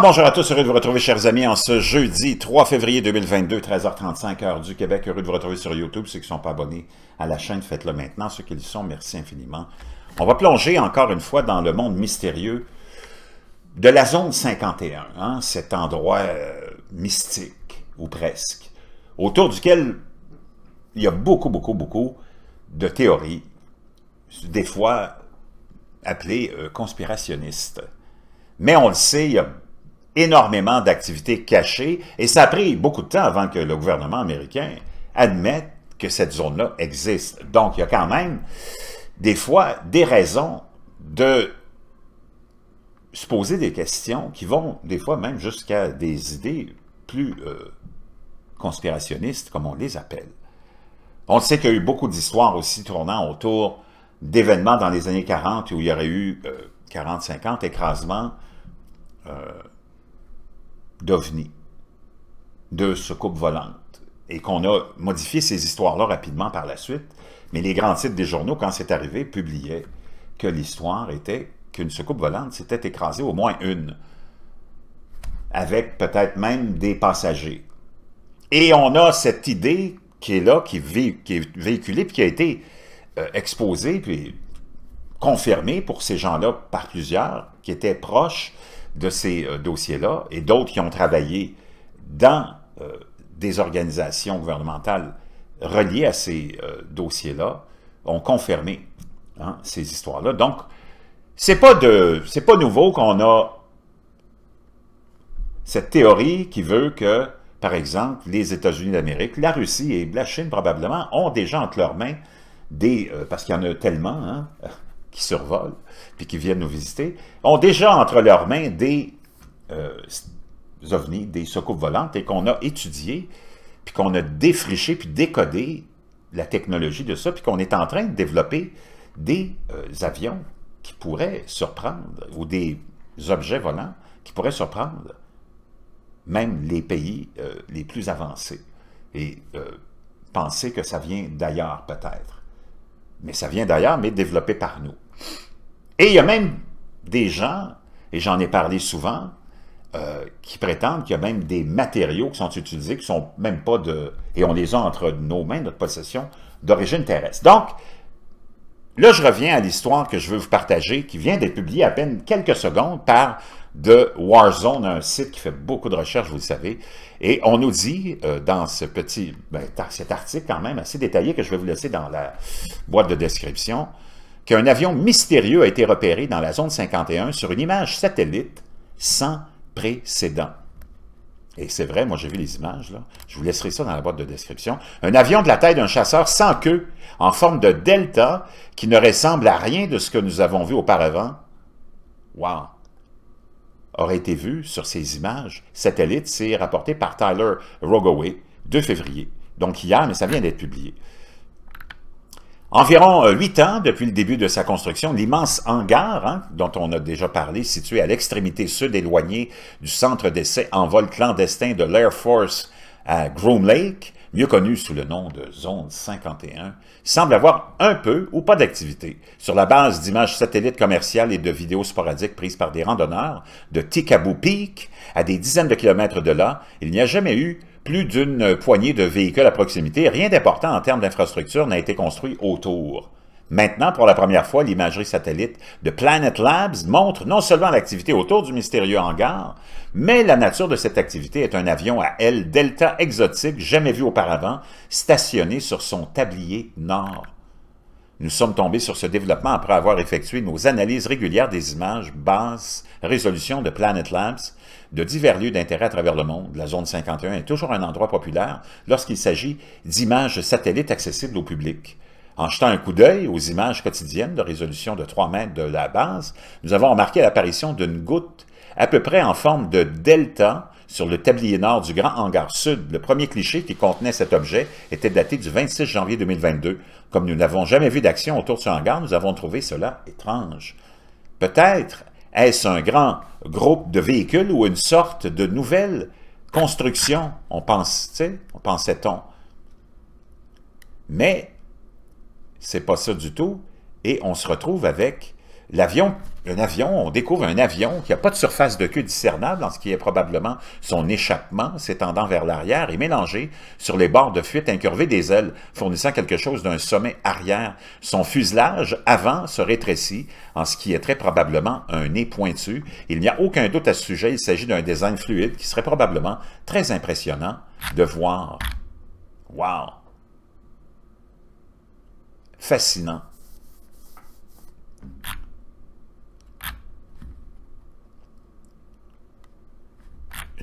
bonjour à tous, heureux de vous retrouver, chers amis, en ce jeudi 3 février 2022, 13h35, heure du Québec. Heureux de vous retrouver sur YouTube. Ceux qui ne sont pas abonnés à la chaîne, faites-le maintenant. Ceux qui le sont, merci infiniment. On va plonger encore une fois dans le monde mystérieux de la zone 51, hein, cet endroit euh, mystique, ou presque, autour duquel il y a beaucoup, beaucoup, beaucoup de théories, des fois appelées euh, conspirationnistes. Mais on le sait, il y a énormément d'activités cachées et ça a pris beaucoup de temps avant que le gouvernement américain admette que cette zone-là existe. Donc, il y a quand même des fois des raisons de se poser des questions qui vont des fois même jusqu'à des idées plus euh, conspirationnistes, comme on les appelle. On sait qu'il y a eu beaucoup d'histoires aussi tournant autour d'événements dans les années 40 où il y aurait eu 40-50 euh, écrasements euh, d'OVNI, de soucoupes volantes, et qu'on a modifié ces histoires-là rapidement par la suite, mais les grands titres des journaux, quand c'est arrivé, publiaient que l'histoire était qu'une secoupe volante s'était écrasée, au moins une, avec peut-être même des passagers. Et on a cette idée qui est là, qui, est véhiculée, puis qui a été euh, exposée, puis confirmée pour ces gens-là par plusieurs, qui étaient proches de ces euh, dossiers-là et d'autres qui ont travaillé dans euh, des organisations gouvernementales reliées à ces euh, dossiers-là ont confirmé hein, ces histoires-là. Donc, c'est pas pas nouveau qu'on a cette théorie qui veut que, par exemple, les États-Unis d'Amérique, la Russie et la Chine probablement ont déjà entre leurs mains des, parce qu'il y en a tellement, hein, qui survolent, puis qui viennent nous visiter, ont déjà entre leurs mains des, euh, ovnis, des secours volantes, et qu'on a étudié, puis qu'on a défriché, puis décodé la technologie de ça, puis qu'on est en train de développer des euh, avions qui pourraient surprendre, ou des objets volants qui pourraient surprendre même les pays euh, les plus avancés. Et penser que ça vient d'ailleurs peut-être. Mais ça vient d'ailleurs, mais développé par nous. Et il y a même des gens, et j'en ai parlé souvent, euh, qui prétendent qu'il y a même des matériaux qui sont utilisés, qui sont même pas de... et on les a entre nos mains, notre possession, d'origine terrestre. Donc, là, je reviens à l'histoire que je veux vous partager, qui vient d'être publiée à peine quelques secondes par de Warzone, un site qui fait beaucoup de recherches, vous le savez. Et on nous dit, euh, dans ce petit, ben, cet article quand même assez détaillé que je vais vous laisser dans la boîte de description, qu'un avion mystérieux a été repéré dans la zone 51 sur une image satellite sans précédent. Et c'est vrai, moi j'ai vu les images, je vous laisserai ça dans la boîte de description. Un avion de la taille d'un chasseur sans queue, en forme de delta, qui ne ressemble à rien de ce que nous avons vu auparavant. Wow! Aurait été vu sur ces images satellites, c'est rapporté par Tyler Rogaway 2 février. Donc hier, mais ça vient d'être publié. Environ euh, huit ans depuis le début de sa construction, l'immense hangar, hein, dont on a déjà parlé, situé à l'extrémité sud éloignée du centre d'essai en vol clandestin de l'Air Force à Groom Lake, mieux connu sous le nom de Zone 51, semble avoir un peu ou pas d'activité. Sur la base d'images satellites commerciales et de vidéos sporadiques prises par des randonneurs, de Tikaboo Peak à des dizaines de kilomètres de là, il n'y a jamais eu plus d'une poignée de véhicules à proximité. Rien d'important en termes d'infrastructure n'a été construit autour. Maintenant, pour la première fois, l'imagerie satellite de Planet Labs montre non seulement l'activité autour du mystérieux hangar, mais la nature de cette activité est un avion à aile delta exotique jamais vu auparavant, stationné sur son tablier nord. Nous sommes tombés sur ce développement après avoir effectué nos analyses régulières des images, basse résolution de Planet Labs, de divers lieux d'intérêt à travers le monde. La zone 51 est toujours un endroit populaire lorsqu'il s'agit d'images satellites accessibles au public. En jetant un coup d'œil aux images quotidiennes de résolution de 3 mètres de la base, nous avons remarqué l'apparition d'une goutte à peu près en forme de delta sur le tablier nord du grand hangar sud. Le premier cliché qui contenait cet objet était daté du 26 janvier 2022. Comme nous n'avons jamais vu d'action autour de ce hangar, nous avons trouvé cela étrange. Peut-être est-ce un grand groupe de véhicules ou une sorte de nouvelle construction, on pense, on pensait-on. Mais c'est pas ça du tout et on se retrouve avec l'avion un avion, on découvre un avion qui n'a pas de surface de queue discernable en ce qui est probablement son échappement s'étendant vers l'arrière et mélangé sur les bords de fuite incurvés des ailes, fournissant quelque chose d'un sommet arrière. Son fuselage avant se rétrécit en ce qui est très probablement un nez pointu. Il n'y a aucun doute à ce sujet, il s'agit d'un design fluide qui serait probablement très impressionnant de voir. Wow! Fascinant.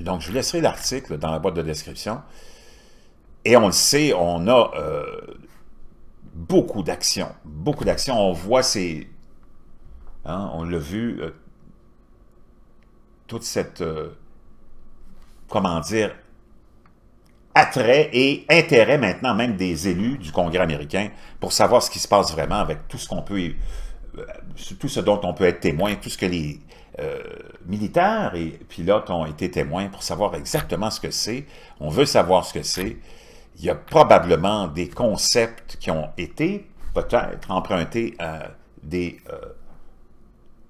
Donc, je vous laisserai l'article dans la boîte de description. Et on le sait, on a euh, beaucoup d'actions, beaucoup d'actions. On voit ces... Hein, on l'a vu, euh, toute cette... Euh, comment dire attrait et intérêt maintenant même des élus du Congrès américain pour savoir ce qui se passe vraiment avec tout ce qu'on peut euh, tout ce dont on peut être témoin, tout ce que les euh, militaires et pilotes ont été témoins pour savoir exactement ce que c'est. On veut savoir ce que c'est. Il y a probablement des concepts qui ont été peut-être empruntés à des euh,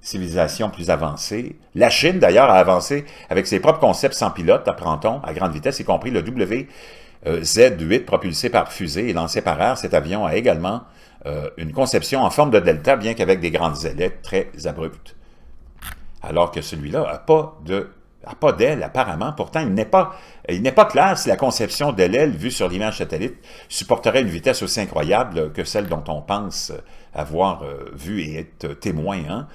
civilisations plus avancées. La Chine, d'ailleurs, a avancé avec ses propres concepts sans pilote, apprend-on, à grande vitesse, y compris le WZ-8 propulsé par fusée et lancé par air. Cet avion a également euh, une conception en forme de delta, bien qu'avec des grandes ailettes très abruptes. Alors que celui-là n'a pas d'aile apparemment, pourtant il n'est pas, pas clair si la conception de l'aile vue sur l'image satellite supporterait une vitesse aussi incroyable que celle dont on pense avoir euh, vu et être témoin. Hein.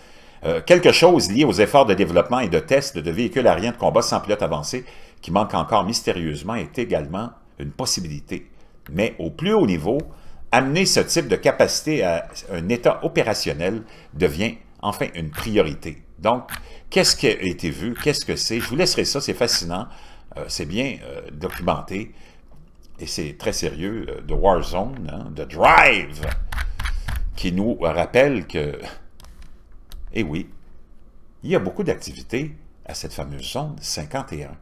Euh, quelque chose lié aux efforts de développement et de tests de véhicules aériens de combat sans pilote avancé qui manque encore mystérieusement est également une possibilité. Mais au plus haut niveau, Amener ce type de capacité à un état opérationnel devient enfin une priorité. Donc, qu'est-ce qui a été vu? Qu'est-ce que c'est? Je vous laisserai ça, c'est fascinant, euh, c'est bien euh, documenté et c'est très sérieux, The euh, Warzone, Zone, hein, de Drive, qui nous rappelle que, eh oui, il y a beaucoup d'activités à cette fameuse zone 51.